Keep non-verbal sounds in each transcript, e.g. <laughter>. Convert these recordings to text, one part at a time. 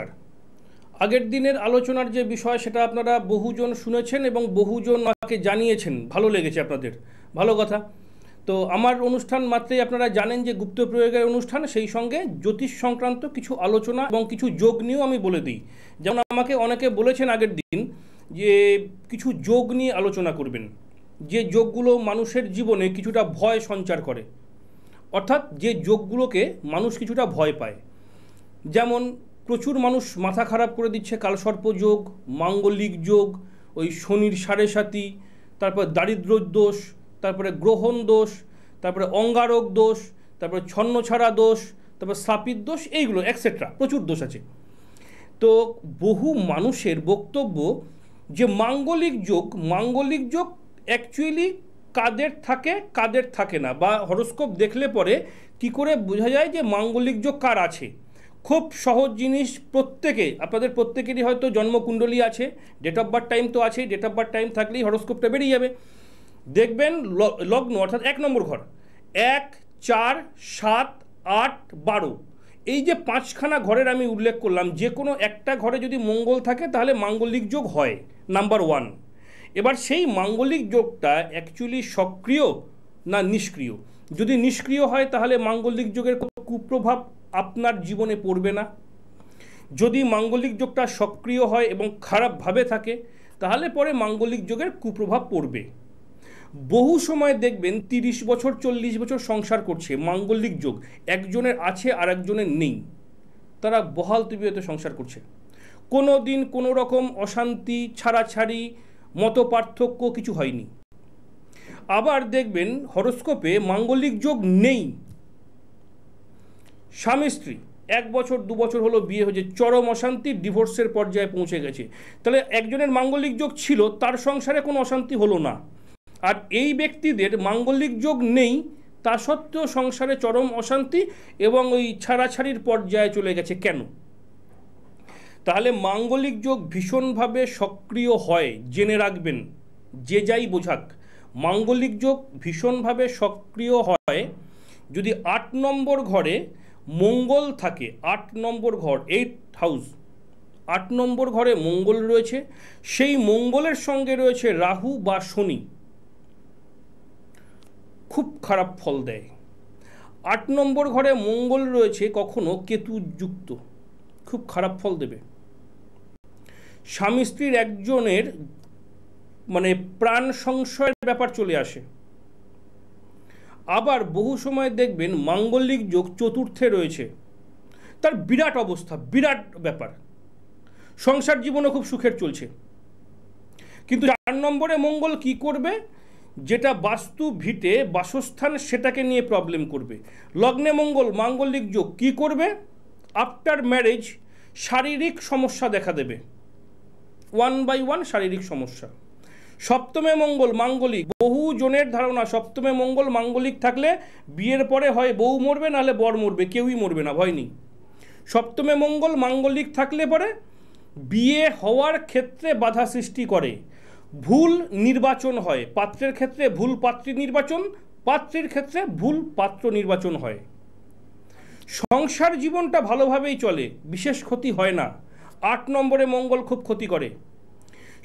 নমস্কার আগের দিনের আলোচনার যে বিষয় সেটা আপনারা বহুজন শুনেছেন এবং বহুজন আমাকে জানিয়েছেন ভালো লেগেছে আপনাদের ভালো কথা তো আমার অনুষ্ঠান মাত্রেই আপনারা জানেন যে গুপ্ত প্রয়োগের অনুষ্ঠান সেই সঙ্গে জ্যোতিষ সংক্রান্ত কিছু আলোচনা এবং কিছু যোগ নিয়েও আমি বলে দিই যেমন আমাকে অনেকে বলেছেন আগের দিন যে কিছু যোগ নিয়ে আলোচনা করবেন যে যোগগুলো মানুষের জীবনে কিছুটা ভয় সঞ্চার করে অর্থাৎ যে যোগগুলোকে মানুষ কিছুটা ভয় পায় যেমন প্রচুর মানুষ মাথা খারাপ করে দিচ্ছে যোগ মাঙ্গলিক যোগ ওই শনির সাড়ে সাতি তারপর দারিদ্র দোষ তারপরে গ্রহণ দোষ তারপরে অঙ্গারক দোষ তারপরে ছন্নছাড়া দোষ তারপর স্থাপিত দোষ এইগুলো এক্সেট্রা প্রচুর দোষ আছে তো বহু মানুষের বক্তব্য যে মাঙ্গলিক যোগ মাঙ্গলিক যোগ অ্যাকচুয়ালি কাদের থাকে কাদের থাকে না বা হরস্কোপ দেখলে পরে কি করে বোঝা যায় যে মাঙ্গলিক যোগ কার আছে খুব সহজ জিনিস প্রত্যেকে আপনাদের প্রত্যেকেরই হয়তো জন্মকুণ্ডলী আছে ডেট অফ বার্থ টাইম তো আছেই ডেট অফ বার্থ টাইম থাকলেই হরস্কোপটা বেরিয়ে যাবে দেখবেন লগ্ন অর্থাৎ এক নম্বর ঘর এক চার সাত আট বারো এই যে পাঁচখানা ঘরের আমি উল্লেখ করলাম যে কোনো একটা ঘরে যদি মঙ্গল থাকে তাহলে মাঙ্গলিক যোগ হয় নাম্বার ওয়ান এবার সেই মাঙ্গলিক যোগটা অ্যাকচুয়ালি সক্রিয় না নিষ্ক্রিয় যদি নিষ্ক্রিয় হয় তাহলে মাঙ্গলিক যোগের কোনো কুপ্রভাব আপনার জীবনে পড়বে না যদি মাঙ্গলিক যোগটা সক্রিয় হয় এবং খারাপভাবে থাকে তাহলে পরে মাঙ্গলিক যোগের কুপ্রভাব পড়বে বহু সময় দেখবেন তিরিশ বছর চল্লিশ বছর সংসার করছে মাঙ্গলিক যোগ একজনের আছে আর একজনের নেই তারা বহাল তবিয়তে সংসার করছে কোনো দিন কোনো রকম অশান্তি ছাড়াছাড়ি মত পার্থক্য কিছু হয়নি আবার দেখবেন হরস্কোপে মাঙ্গলিক যোগ নেই স্বামী স্ত্রী এক বছর দু বছর হলো বিয়ে হয়েছে চরম অশান্তি ডিভোর্সের পর্যায়ে পৌঁছে গেছে তাহলে একজনের মাঙ্গলিক যোগ ছিল তার সংসারে কোনো অশান্তি হলো না আর এই ব্যক্তিদের মাঙ্গলিক যোগ নেই তা সত্ত্বেও সংসারে চরম অশান্তি এবং ওই ছাড়াছাড়ির পর্যায়ে চলে গেছে কেন তাহলে মাঙ্গলিক যোগ ভীষণভাবে সক্রিয় হয় জেনে রাখবেন যে যাই বোঝাক মাঙ্গলিক যোগ ভীষণভাবে সক্রিয় হয় যদি আট নম্বর ঘরে মঙ্গল থাকে আট নম্বর ঘর এইট হাউস আট নম্বর ঘরে মঙ্গল রয়েছে সেই মঙ্গলের সঙ্গে রয়েছে রাহু বা শনি খুব খারাপ ফল দেয় আট নম্বর ঘরে মঙ্গল রয়েছে কখনো কেতু যুক্ত খুব খারাপ ফল দেবে স্বামী স্ত্রীর একজনের মানে প্রাণ সংশয়ের ব্যাপার চলে আসে আবার বহু সময় দেখবেন মাঙ্গলিক যোগ চতুর্থে রয়েছে তার বিরাট অবস্থা বিরাট ব্যাপার সংসার জীবনও খুব সুখের চলছে কিন্তু চার নম্বরে মঙ্গল কি করবে যেটা বাস্তু ভিটে বাসস্থান সেটাকে নিয়ে প্রবলেম করবে লগ্নে মঙ্গল মাঙ্গলিক যোগ কি করবে আফটার ম্যারেজ শারীরিক সমস্যা দেখা দেবে ওয়ান বাই ওয়ান শারীরিক সমস্যা সপ্তমে মঙ্গল মাঙ্গলিক বহু জনের ধারণা সপ্তমে মঙ্গল মাঙ্গলিক থাকলে বিয়ের পরে হয় বউ মরবে নাহলে বর মরবে কেউই মরবে না ভয় নেই সপ্তমে মঙ্গল মাঙ্গলিক থাকলে পরে বিয়ে হওয়ার ক্ষেত্রে বাধা সৃষ্টি করে ভুল নির্বাচন হয় পাত্রের ক্ষেত্রে ভুল পাত্রী নির্বাচন পাত্রের ক্ষেত্রে ভুল পাত্র নির্বাচন হয় সংসার জীবনটা ভালোভাবেই চলে বিশেষ ক্ষতি হয় না আট নম্বরে মঙ্গল খুব ক্ষতি করে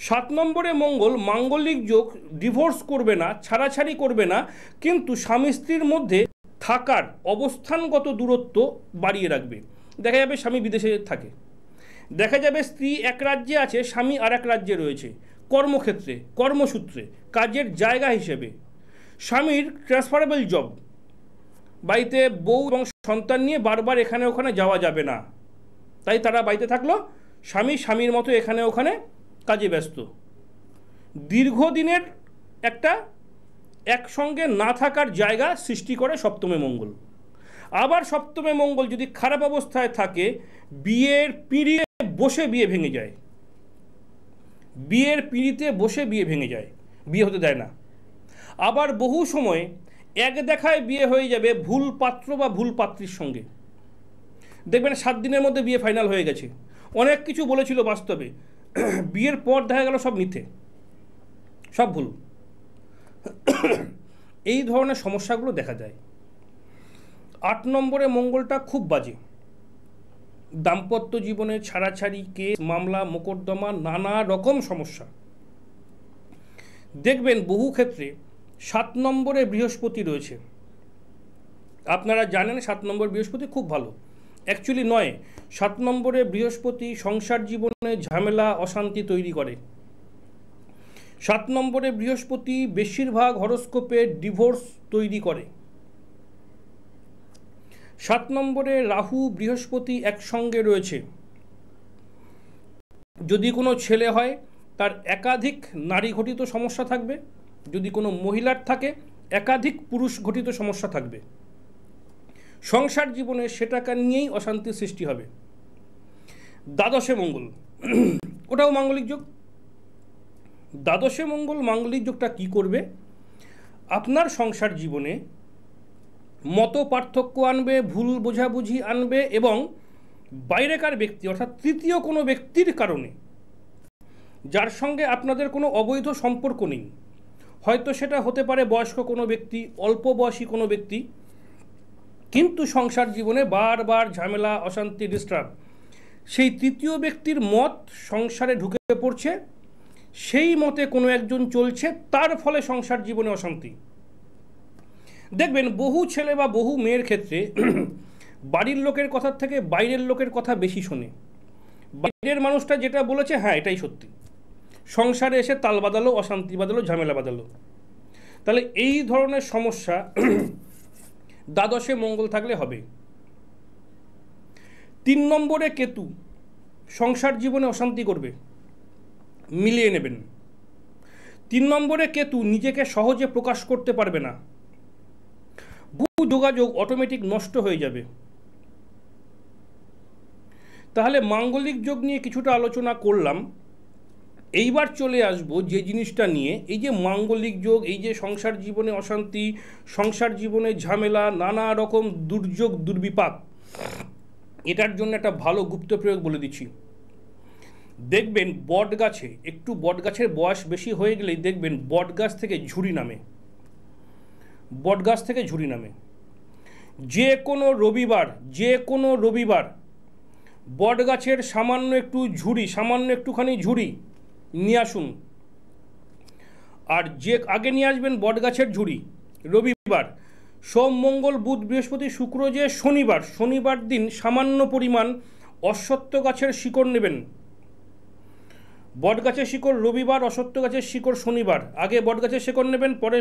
সাত নম্বরে মঙ্গল মাঙ্গলিক যোগ ডিভোর্স করবে না ছাড়াছাড়ি করবে না কিন্তু স্বামী স্ত্রীর মধ্যে থাকার অবস্থানগত দূরত্ব বাড়িয়ে রাখবে দেখা যাবে স্বামী বিদেশে থাকে দেখা যাবে স্ত্রী এক রাজ্যে আছে স্বামী আর এক রাজ্যে রয়েছে কর্মক্ষেত্রে কর্মসূত্রে কাজের জায়গা হিসেবে স্বামীর ট্রান্সফারেবল জব বাড়িতে বউ এবং সন্তান নিয়ে বারবার এখানে ওখানে যাওয়া যাবে না তাই তারা বাড়িতে থাকলো স্বামী স্বামীর মতো এখানে ওখানে কাজে ব্যস্ত দীর্ঘদিনের একটা একসঙ্গে না থাকার জায়গা সৃষ্টি করে সপ্তমে মঙ্গল আবার সপ্তমে মঙ্গল যদি খারাপ অবস্থায় থাকে বিয়ের পিঁড়িয়ে বসে বিয়ে ভেঙে যায় বিয়ের পিঁড়িতে বসে বিয়ে ভেঙে যায় বিয়ে হতে দেয় না আবার বহু সময় এক দেখায় বিয়ে হয়ে যাবে ভুল পাত্র বা ভুল পাত্রীর সঙ্গে দেখবেন সাত দিনের মধ্যে বিয়ে ফাইনাল হয়ে গেছে অনেক কিছু বলেছিল বাস্তবে <clears throat> বিয়ের পর দেখা গেল সব মিথ্যে সব ভুল <clears throat> এই ধরনের সমস্যাগুলো দেখা যায় আট নম্বরে মঙ্গলটা খুব বাজে দাম্পত্য জীবনে ছাড়াছাড়ি কেস মামলা মোকদ্দমা নানা রকম সমস্যা দেখবেন বহু ক্ষেত্রে সাত নম্বরে বৃহস্পতি রয়েছে আপনারা জানেন সাত নম্বর বৃহস্পতি খুব ভালো অ্যাকচুয়ালি নয় সাত নম্বরে বৃহস্পতি সংসার জীবনে ঝামেলা অশান্তি তৈরি করে সাত নম্বরে বৃহস্পতি বেশিরভাগ হরস্কোপে ডিভোর্স তৈরি করে সাত নম্বরে রাহু বৃহস্পতি একসঙ্গে রয়েছে যদি কোনো ছেলে হয় তার একাধিক নারী ঘটিত সমস্যা থাকবে যদি কোনো মহিলার থাকে একাধিক পুরুষ ঘটিত সমস্যা থাকবে সংসার জীবনে সেটাকে নিয়েই অশান্তি সৃষ্টি হবে দ্বাদশে মঙ্গল <clears throat> ওটাও মাঙ্গলিক যোগ দ্বাদশে মঙ্গল মাঙ্গলিক যোগটা কি করবে আপনার সংসার জীবনে মত পার্থক্য আনবে ভুল বোঝাবুঝি আনবে এবং বাইরেকার ব্যক্তি অর্থাৎ তৃতীয় কোনো ব্যক্তির কারণে যার সঙ্গে আপনাদের কোনো অবৈধ সম্পর্ক নেই হয়তো সেটা হতে পারে বয়স্ক কোনো ব্যক্তি অল্প বয়সী কোনো ব্যক্তি কিন্তু সংসার জীবনে বারবার ঝামেলা অশান্তি ডিস্টার্ব সেই তৃতীয় ব্যক্তির মত সংসারে ঢুকে পড়ছে সেই মতে কোনো একজন চলছে তার ফলে সংসার জীবনে অশান্তি দেখবেন বহু ছেলে বা বহু মেয়ের ক্ষেত্রে <clears throat> বাড়ির লোকের কথার থেকে বাইরের লোকের কথা বেশি শোনে বাইরের মানুষটা যেটা বলেছে হ্যাঁ এটাই সত্যি সংসারে এসে তাল বাদালো অশান্তি বাদালো ঝামেলা বাদালো তাহলে এই ধরনের সমস্যা <clears throat> দ্বাদশে মঙ্গল থাকলে হবে তিন নম্বরে কেতু সংসার জীবনে অশান্তি করবে মিলিয়ে নেবেন তিন নম্বরে কেতু নিজেকে সহজে প্রকাশ করতে পারবে না বহু যোগাযোগ অটোমেটিক নষ্ট হয়ে যাবে তাহলে মাঙ্গলিক যোগ নিয়ে কিছুটা আলোচনা করলাম এইবার চলে আসব যে জিনিসটা নিয়ে এই যে মাঙ্গলিক যোগ এই যে সংসার জীবনে অশান্তি সংসার জীবনে ঝামেলা নানা রকম দুর্যোগ দুর্বিপাক এটার জন্য একটা ভালো গুপ্ত প্রয়োগ বলে দিচ্ছি দেখবেন বট গাছে একটু বট গাছের বয়স বেশি হয়ে গেলেই দেখবেন বট গাছ থেকে ঝুড়ি নামে বট গাছ থেকে ঝুড়ি নামে যে কোনো রবিবার যে কোনো রবিবার বট গাছের সামান্য একটু ঝুড়ি সামান্য একটুখানি ঝুড়ি নিয়ে আসুন আর যে আগে নিয়ে আসবেন বটগাছের ঝুড়ি রবিবার সোম মঙ্গল বুধ বৃহস্পতি শুক্র যে শনিবার শনিবার দিন সামান্য পরিমাণ অশ্বত্থ গাছের শিকড় নেবেন বটগাছের শিকড় রবিবার অশ্বত্থ গাছের শিকড় শনিবার আগে বটগাছের শিকড় নেবেন পরে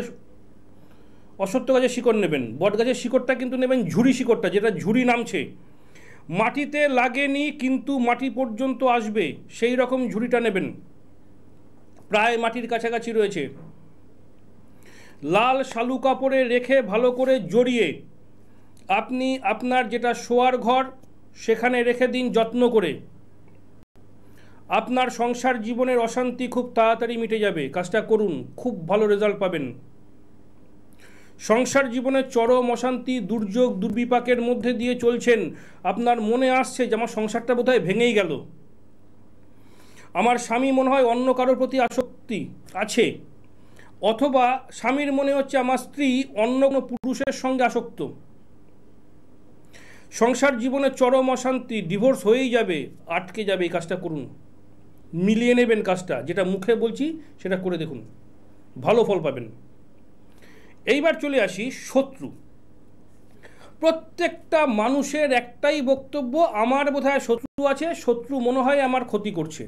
অশ্বত্থ গাছের শিকড় নেবেন বটগাছের শিকড়টা কিন্তু নেবেন ঝুড়ি শিকড়টা যেটা ঝুড়ি নামছে মাটিতে লাগেনি কিন্তু মাটি পর্যন্ত আসবে সেই রকম ঝুড়িটা নেবেন প্রায় মাটির কাছাকাছি রয়েছে লাল শালু কাপড়ে রেখে ভালো করে জড়িয়ে আপনি আপনার যেটা শোয়ার ঘর সেখানে রেখে দিন যত্ন করে আপনার সংসার জীবনের অশান্তি খুব তাড়াতাড়ি মিটে যাবে কাজটা করুন খুব ভালো রেজাল্ট পাবেন সংসার জীবনে চরম অশান্তি দুর্যোগ দুর্বিপাকের মধ্যে দিয়ে চলছেন আপনার মনে আসছে যে আমার সংসারটা বোধহয় ভেঙেই গেল আমার স্বামী মনে হয় অন্য কারোর প্রতি আসক্তি আছে অথবা স্বামীর মনে হচ্ছে আমার স্ত্রী অন্য কোনো পুরুষের সঙ্গে আসক্ত সংসার জীবনে চরম অশান্তি ডিভোর্স হয়েই যাবে আটকে যাবে এই কাজটা করুন মিলিয়ে নেবেন কাজটা যেটা মুখে বলছি সেটা করে দেখুন ভালো ফল পাবেন এইবার চলে আসি শত্রু প্রত্যেকটা মানুষের একটাই বক্তব্য আমার বোধহয় শত্রু আছে শত্রু মনে হয় আমার ক্ষতি করছে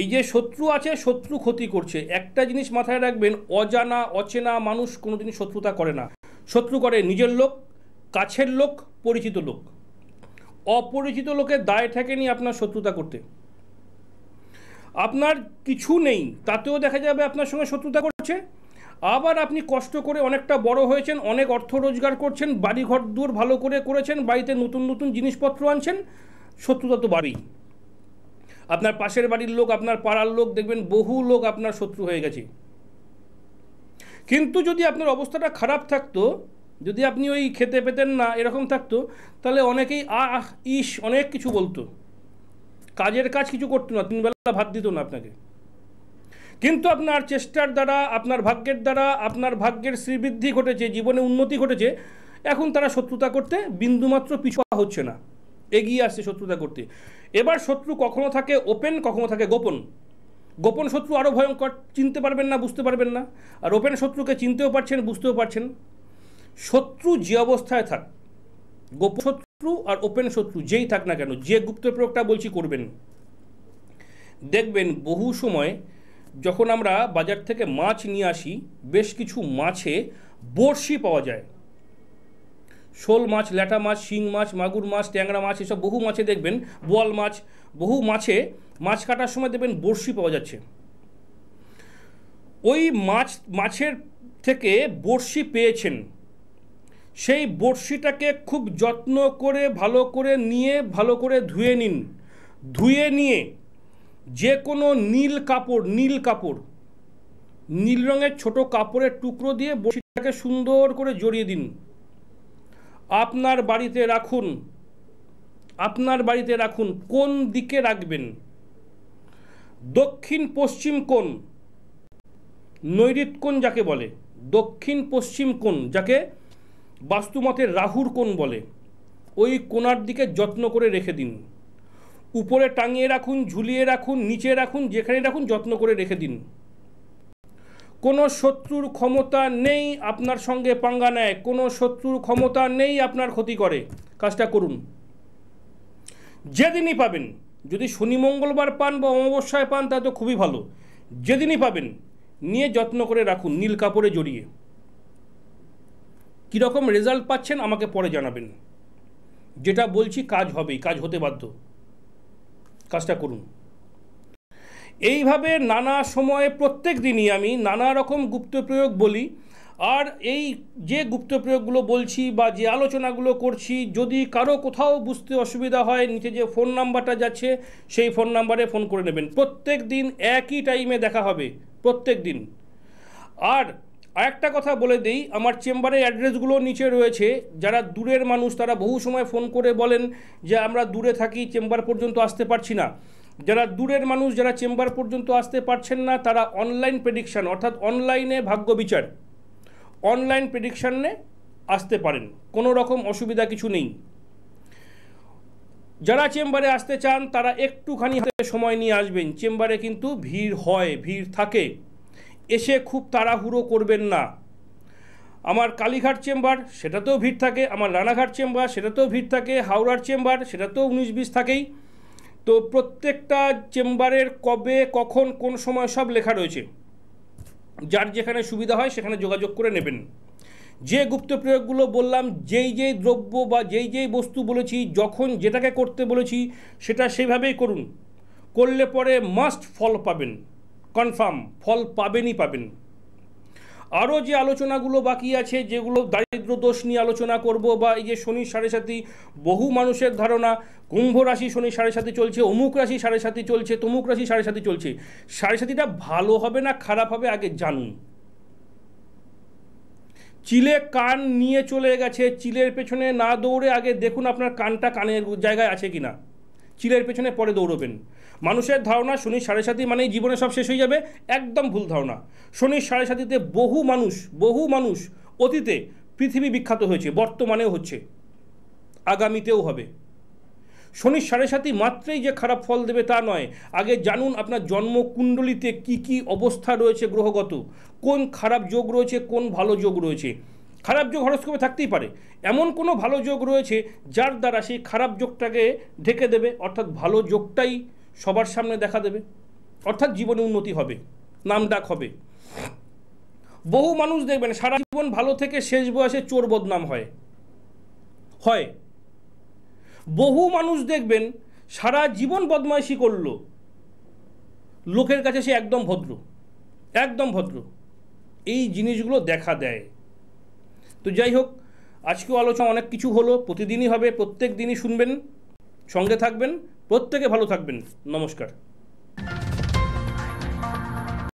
এই যে শত্রু আছে শত্রু ক্ষতি করছে একটা জিনিস মাথায় রাখবেন অজানা অচেনা মানুষ কোনো দিন শত্রুতা করে না শত্রু করে নিজের লোক কাছের লোক পরিচিত লোক অপরিচিত লোকের দায় থাকেনি আপনার শত্রুতা করতে আপনার কিছু নেই তাতেও দেখা যাবে আপনার সঙ্গে শত্রুতা করছে আবার আপনি কষ্ট করে অনেকটা বড় হয়েছেন অনেক অর্থ রোজগার করছেন বাড়িঘর দূর ভালো করে করেছেন বাড়িতে নতুন নতুন জিনিসপত্র আনছেন শত্রুতা তো বাড়েই আপনার পাশের বাড়ির লোক আপনার পাড়ার লোক দেখবেন বহু লোক আপনার শত্রু হয়ে গেছে কিন্তু যদি আপনার অবস্থাটা খারাপ থাকতো যদি আপনি ওই খেতে পেতেন না এরকম থাকতো তাহলে অনেকেই আহ ইস অনেক কিছু বলতো কাজের কাজ কিছু করতো না তিনবেলা ভাত দিত না আপনাকে কিন্তু আপনার চেষ্টার দ্বারা আপনার ভাগ্যের দ্বারা আপনার ভাগ্যের শ্রীবৃদ্ধি ঘটেছে জীবনে উন্নতি ঘটেছে এখন তারা শত্রুতা করতে বিন্দুমাত্র পিছুয়া হচ্ছে না এগিয়ে আসছে শত্রুতা করতে এবার শত্রু কখনো থাকে ওপেন কখনো থাকে গোপন গোপন শত্রু আরও ভয়ঙ্কর চিনতে পারবেন না বুঝতে পারবেন না আর ওপেন শত্রুকে চিনতেও পারছেন বুঝতেও পারছেন শত্রু যে অবস্থায় থাক গোপন শত্রু আর ওপেন শত্রু যেই থাক না কেন যে গুপ্ত প্রয়োগটা বলছি করবেন দেখবেন বহু সময় যখন আমরা বাজার থেকে মাছ নিয়ে আসি বেশ কিছু মাছে বড়শি পাওয়া যায় শোল মাছ ল্যাটা মাছ শিং মাছ মাগুর মাছ ট্যাংরা মাছ এসব বহু মাছে দেখবেন বোয়াল মাছ বহু মাছে মাছ কাটার সময় দেখবেন বড়শি পাওয়া যাচ্ছে ওই মাছ মাছের থেকে বড়শি পেয়েছেন সেই বড়শিটাকে খুব যত্ন করে ভালো করে নিয়ে ভালো করে ধুয়ে নিন ধুয়ে নিয়ে যে কোনো নীল কাপড় নীল কাপড় নীল রঙের ছোট কাপড়ের টুকরো দিয়ে বড়শিটাকে সুন্দর করে জড়িয়ে দিন আপনার বাড়িতে রাখুন আপনার বাড়িতে রাখুন কোন দিকে রাখবেন দক্ষিণ পশ্চিম কোন নৈরিত কোণ যাকে বলে দক্ষিণ পশ্চিম কোন যাকে বাস্তুমতে রাহুর কোন বলে ওই কোণার দিকে যত্ন করে রেখে দিন উপরে টাঙিয়ে রাখুন ঝুলিয়ে রাখুন নিচে রাখুন যেখানে রাখুন যত্ন করে রেখে দিন কোনো শত্রুর ক্ষমতা নেই আপনার সঙ্গে পাঙ্গা নেয় কোনো শত্রুর ক্ষমতা নেই আপনার ক্ষতি করে কাজটা করুন যেদিনই পাবেন যদি শনি মঙ্গলবার পান বা অমাবস্যায় পান তা তো খুবই ভালো যেদিনই পাবেন নিয়ে যত্ন করে রাখুন নীল কাপড়ে জড়িয়ে কীরকম রেজাল্ট পাচ্ছেন আমাকে পরে জানাবেন যেটা বলছি কাজ হবেই কাজ হতে বাধ্য কাজটা করুন এইভাবে নানা সময়ে প্রত্যেক দিনই আমি নানা রকম গুপ্ত প্রয়োগ বলি আর এই যে গুপ্ত প্রয়োগগুলো বলছি বা যে আলোচনাগুলো করছি যদি কারো কোথাও বুঝতে অসুবিধা হয় নিচে যে ফোন নাম্বারটা যাচ্ছে সেই ফোন নাম্বারে ফোন করে নেবেন প্রত্যেক দিন একই টাইমে দেখা হবে প্রত্যেক দিন আর একটা কথা বলে দেই আমার চেম্বারের অ্যাড্রেসগুলো নিচে রয়েছে যারা দূরের মানুষ তারা বহু সময় ফোন করে বলেন যে আমরা দূরে থাকি চেম্বার পর্যন্ত আসতে পারছি না যারা দূরের মানুষ যারা চেম্বার পর্যন্ত আসতে পারছেন না তারা অনলাইন প্রেডিকশান অর্থাৎ অনলাইনে ভাগ্য বিচার অনলাইন প্রেডিকশানে আসতে পারেন কোনো রকম অসুবিধা কিছু নেই যারা চেম্বারে আসতে চান তারা একটুখানি সময় নিয়ে আসবেন চেম্বারে কিন্তু ভিড় হয় ভিড় থাকে এসে খুব তাড়াহুড়ো করবেন না আমার কালীঘাট চেম্বার সেটাতেও ভিড় থাকে আমার রানাঘাট চেম্বার সেটাতেও ভিড় থাকে হাওড়ার চেম্বার সেটাতেও উনিশ বিশ থাকেই তো প্রত্যেকটা চেম্বারের কবে কখন কোন সময় সব লেখা রয়েছে যার যেখানে সুবিধা হয় সেখানে যোগাযোগ করে নেবেন যে গুপ্ত প্রয়োগগুলো বললাম যেই যেই দ্রব্য বা যেই যেই বস্তু বলেছি যখন যেটাকে করতে বলেছি সেটা সেইভাবেই করুন করলে পরে মাস্ট ফল পাবেন কনফার্ম ফল পাবেনই পাবেন আরও যে আলোচনাগুলো বাকি আছে যেগুলো দারিদ্র দোষ নিয়ে আলোচনা করব বা এই যে শনি সাড়ে সাথে বহু মানুষের ধারণা কুম্ভ রাশি শনি সাড়ে সাথে চলছে অমুক রাশি সাড়ে সাথে চলছে তমুক রাশি সাড়ে সাথে চলছে সাড়ে সাথীটা ভালো হবে না খারাপ হবে আগে জানুন চিলে কান নিয়ে চলে গেছে চিলের পেছনে না দৌড়ে আগে দেখুন আপনার কানটা কানের জায়গায় আছে কিনা চিলের পেছনে পরে দৌড়বেন মানুষের ধারণা শনির সাড়ে সাথী মানেই জীবনে সব শেষ হয়ে যাবে একদম ভুল ধারণা শনির সাড়ে সাথীতে বহু মানুষ বহু মানুষ অতীতে পৃথিবী বিখ্যাত হয়েছে বর্তমানেও হচ্ছে আগামীতেও হবে শনির সাড়ে সাথী মাত্রেই যে খারাপ ফল দেবে তা নয় আগে জানুন আপনার জন্মকুণ্ডলিতে কি কি অবস্থা রয়েছে গ্রহগত কোন খারাপ যোগ রয়েছে কোন ভালো যোগ রয়েছে খারাপ যোগ হরস্কোপে থাকতেই পারে এমন কোনো ভালো যোগ রয়েছে যার দ্বারা সেই খারাপ যোগটাকে ঢেকে দেবে অর্থাৎ ভালো যোগটাই সবার সামনে দেখা দেবে অর্থাৎ জীবনে উন্নতি হবে নাম ডাক হবে বহু মানুষ দেখবেন সারা জীবন ভালো থেকে শেষ বয়সে চোর বদনাম হয় হয় বহু মানুষ দেখবেন সারা জীবন বদমাইশি করল লোকের কাছে সে একদম ভদ্র একদম ভদ্র এই জিনিসগুলো দেখা দেয় তো যাই হোক আজকেও আলোচনা অনেক কিছু হলো প্রতিদিনই হবে প্রত্যেক দিনই শুনবেন সঙ্গে থাকবেন প্রত্যেকে ভালো থাকবেন নমস্কার